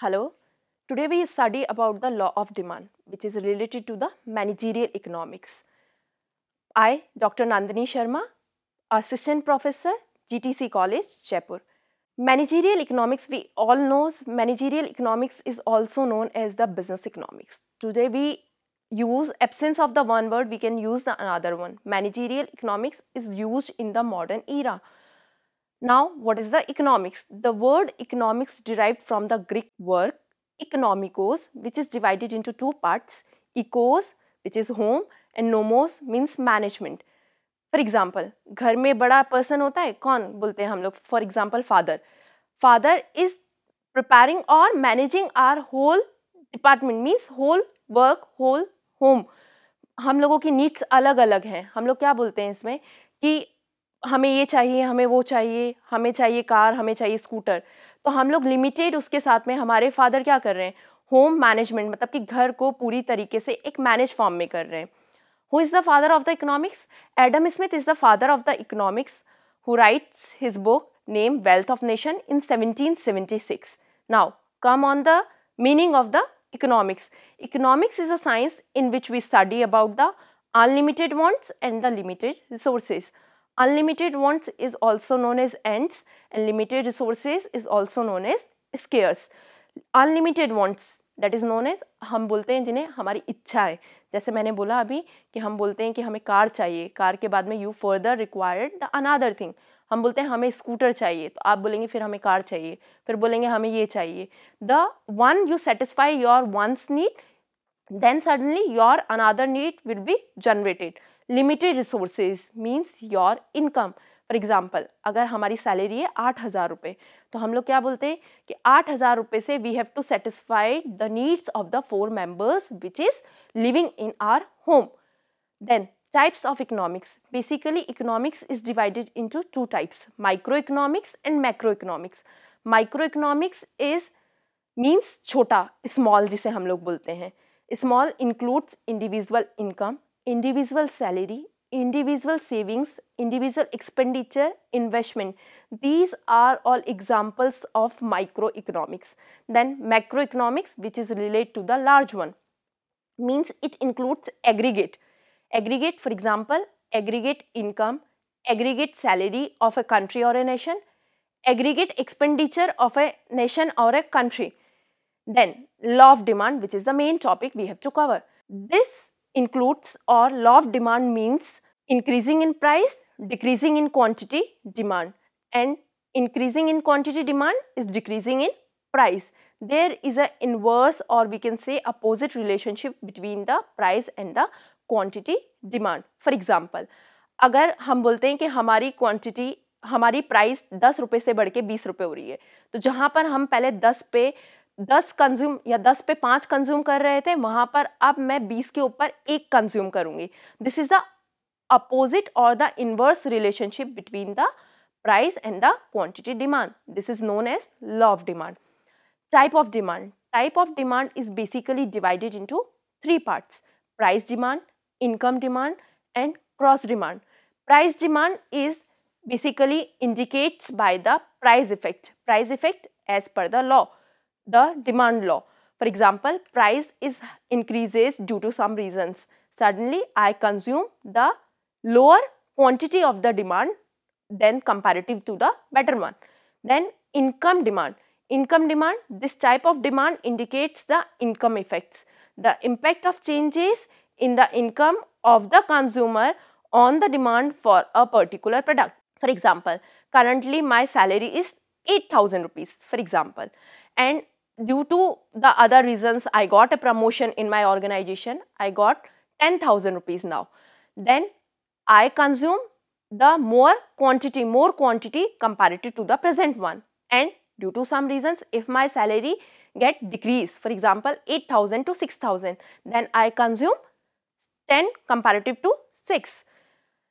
Hello, today we study about the law of demand which is related to the managerial economics. I, Dr. Nandini Sharma, Assistant Professor, GTC College, Jaipur. Managerial economics, we all knows managerial economics is also known as the business economics. Today we use absence of the one word, we can use the another one. Managerial economics is used in the modern era Now, what is the economics? The word economics derived from the Greek word economikos, which is divided into two parts, ecos, which is home, and nomos means management. for example घर में बड़ा person होता है कौन बोलते हैं हम लोग for example father father is preparing or managing our whole department means whole work whole home हम लोगों की नीड्स अलग अलग हैं हम लोग क्या बोलते हैं इसमें कि हमें ये चाहिए हमें वो चाहिए हमें चाहिए कार हमें चाहिए स्कूटर तो हम लोग लिमिटेड उसके साथ में हमारे फादर क्या कर रहे हैं होम मैनेजमेंट मतलब कि घर को पूरी तरीके से एक मैनेज फॉर्म में कर रहे हैं who is the father of the economics Adam Smith is the father of the economics who writes his book name wealth of nation in 1776 now come on the meaning of the economics economics is a science in which we study about the unlimited wants and the limited resources Unlimited wants is also known as ends and limited resources is also known as scarce. Unlimited wants that is known as हम बोलते हैं जिन्हें हमारी इच्छा है जैसे मैंने बोला अभी कि हम बोलते हैं कि हमें कार चाहिए कार के बाद में you further required the another thing हम बोलते हैं हमें स्कूटर चाहिए तो आप बोलेंगे फिर हमें कार चाहिए फिर बोलेंगे हमें ये चाहिए the one you satisfy your once need then suddenly your another need will be generated limited resources means your income for example अगर हमारी सैलरी है आठ हज़ार रुपये तो हम लोग क्या बोलते हैं कि आठ हज़ार रुपये से we have to satisfy the needs of the four members which is living in our home then types of economics basically economics is divided into two types micro economics and macro economics micro economics is means छोटा small जिसे हम लोग बोलते हैं small includes individual income individual salary, individual savings, individual expenditure, investment. These are all examples of microeconomics. Then macroeconomics which is related to the large one means it includes aggregate. Aggregate for example aggregate income, aggregate salary of a country or a nation, aggregate expenditure of a nation or a country. Then law of demand which is the main topic we have to cover. This includes or law of demand means increasing in price, decreasing in quantity, demand and increasing in quantity demand is decreasing in price. There is a inverse or we can say opposite relationship between the price and the quantity demand. For example, agar hum bolte hain ki hamari quantity हमारी price दस रुपये से बढ़ के बीस रुपये हो रही है तो जहाँ पर हम पहले दस पे दस कंज्यूम या दस पे पांच कंज्यूम कर रहे थे वहां पर अब मैं बीस के ऊपर एक कंज्यूम करूंगी दिस इज़ द अपोजिट और the inverse relationship between the price and the quantity demand this is known as law of demand type of demand type of demand is basically divided into three parts price demand income demand and cross demand price demand is basically indicates by the price effect price effect as per the law the demand law. For example, price is increases due to some reasons. Suddenly, I consume the lower quantity of the demand than comparative to the better one. Then income demand. Income demand, this type of demand indicates the income effects. The impact of changes in the income of the consumer on the demand for a particular product. For example, currently my salary is 8000 rupees for example and due to the other reasons, I got a promotion in my organization. I got 10,000 rupees now. Then I consume the more quantity, more quantity comparative to the present one. And due to some reasons, if my salary get decreased, for example, 8,000 to 6,000, then I consume 10 comparative to 6.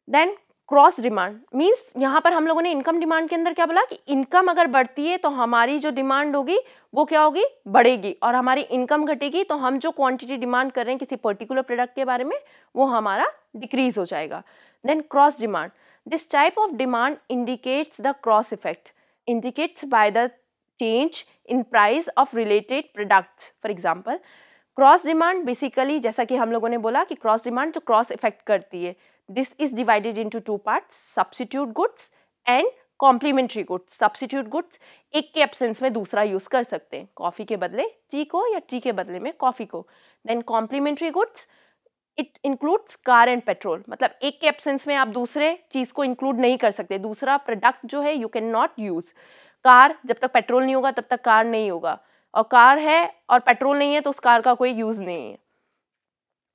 Then cross demand means यहाँ पर हम लोगों ने income demand के अंदर क्या बोला कि इनकम अगर बढ़ती है तो हमारी जो डिमांड होगी वो क्या होगी बढ़ेगी और हमारी इनकम घटेगी तो हम जो क्वांटिटी डिमांड कर रहे हैं किसी पर्टिकुलर प्रोडक्ट के बारे में वो हमारा डिक्रीज हो जाएगा then cross demand this type of demand indicates the cross effect indicates by the change in price of related products for example cross demand basically जैसा कि हम लोगों ने बोला कि क्रॉस डिमांड जो तो क्रॉस इफेक्ट करती है this is divided into two parts substitute goods and complementary goods substitute goods एक के एब्सेंस में दूसरा यूज़ कर सकते हैं कॉफ़ी के बदले टी को या टी के बदले में कॉफ़ी को then complementary goods it includes car and petrol मतलब एक के एब्सेंस में आप दूसरे चीज़ को इंक्लूड नहीं कर सकते दूसरा प्रोडक्ट जो है you can not use car जब तक पेट्रोल नहीं होगा तब तक कार नहीं होगा और कार है और पेट्रोल नहीं है तो उस कार का कोई यूज नहीं है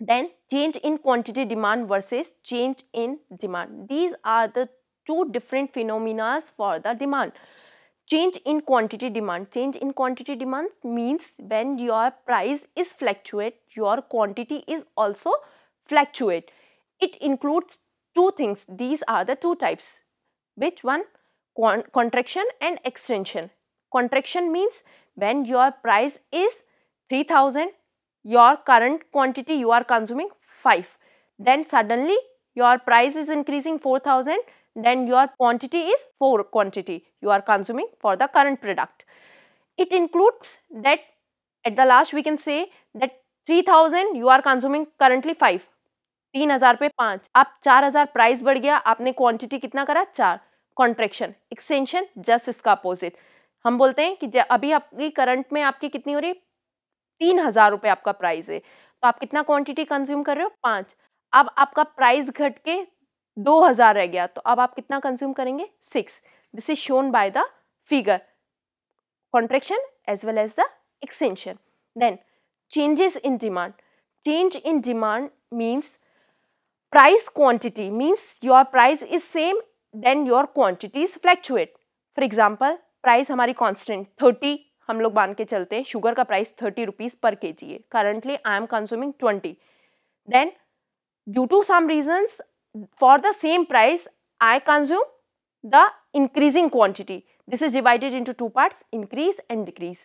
then change in quantity demand versus change in demand these are the two different phenomenas for the demand change in quantity demand change in quantity demand means when your price is fluctuate your quantity is also fluctuate it includes two things these are the two types which one contraction and extension Contraction means when your price is 3000, your current quantity you are consuming 5. Then suddenly your price is increasing 4000, then your quantity is 4 quantity you are consuming for the current product. It includes that at the last we can say that 3000 you are consuming currently 5. 3000 पे 5. आप 4000 price बढ़ गया आपने quantity कितना करा 4. Contraction extension just इसका opposite हम बोलते हैं कि अभी आपकी करंट में आपकी कितनी हो रही तीन हजार रुपये आपका प्राइस है तो आप कितना क्वांटिटी कंज्यूम कर रहे हो पाँच अब आपका प्राइस घट के दो हजार रह गया तो अब आप कितना कंज्यूम करेंगे six this is shown by the figure contraction as well as the extension then changes in demand change in demand means price quantity means your price is same then your quantity is fluctuate for example price हमारी constant thirty हम लोग मान के चलते हैं sugar का price thirty rupees पर K G है currently I am consuming twenty then due to some reasons for the same price I consume the increasing quantity this is divided into two parts increase and decrease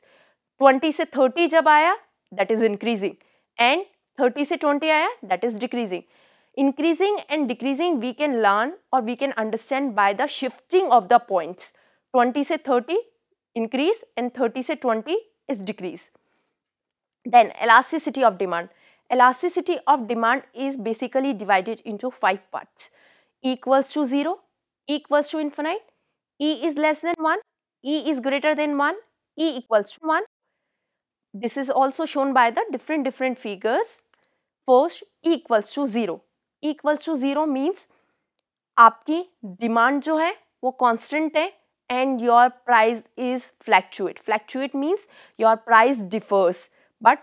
twenty से thirty जब आया that is increasing and thirty से twenty आया that is decreasing increasing and decreasing we can learn और we can understand by the shifting of the points 20 से 30 increase and 30 से 20 is decrease. Then elasticity of demand. Elasticity of demand is basically divided into five parts. E equals to 0, E equals to infinite, E is less than 1, E is greater than 1, E equals to 1. This is also shown by the different different figures. First, E equals to 0. E equals to 0 means आपकी demand जो है वो constant है and your price is fluctuate. Fluctuate means your price differs but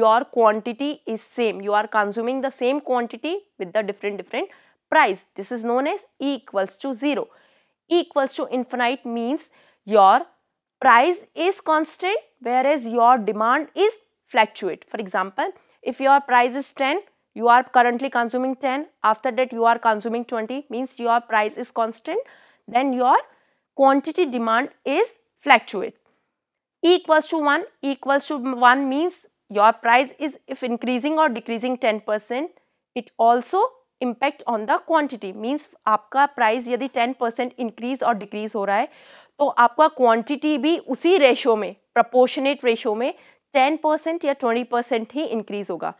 your quantity is same. You are consuming the same quantity with the different different price. This is known as E equals to 0. E equals to infinite means your price is constant whereas your demand is fluctuate. For example, if your price is 10, you are currently consuming 10, after that you are consuming 20 means your price is constant, then your quantity demand is fluctuate. E equals to 1, e equals to 1 means your price is if increasing or decreasing 10%, it also impact on the quantity means aapka price yadi 10% increase or decrease ho raha hai to aapka quantity bhi usi ratio mein proportionate ratio mein 10% ya 20% hi increase hoga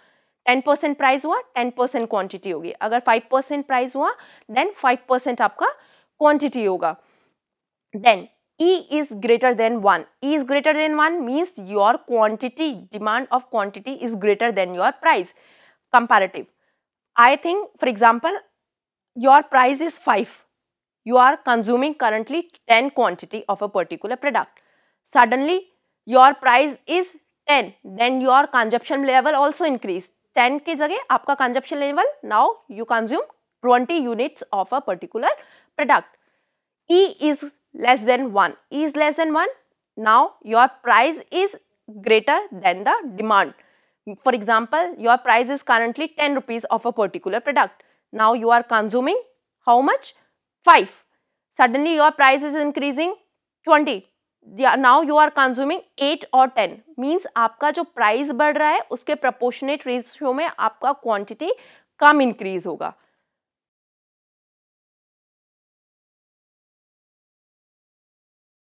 10% price hua 10% quantity hogi agar 5% price hua then 5% aapka quantity hoga Then E is greater than 1. E is greater than 1 means your quantity, demand of quantity is greater than your price. Comparative. I think, for example, your price is 5. You are consuming currently 10 quantity of a particular product. Suddenly, your price is 10. Then your consumption level also increased. 10 के जगह आपका consumption level now you consume 20 units of a particular product. E is less than 1 is less than 1 now your price is greater than the demand for example your price is currently 10 rupees of a particular product now you are consuming how much 5 suddenly your price is increasing 20 now you are consuming eight और ten means आपका जो price बढ़ रहा है उसके proportionate ratio में आपका quantity कम increase होगा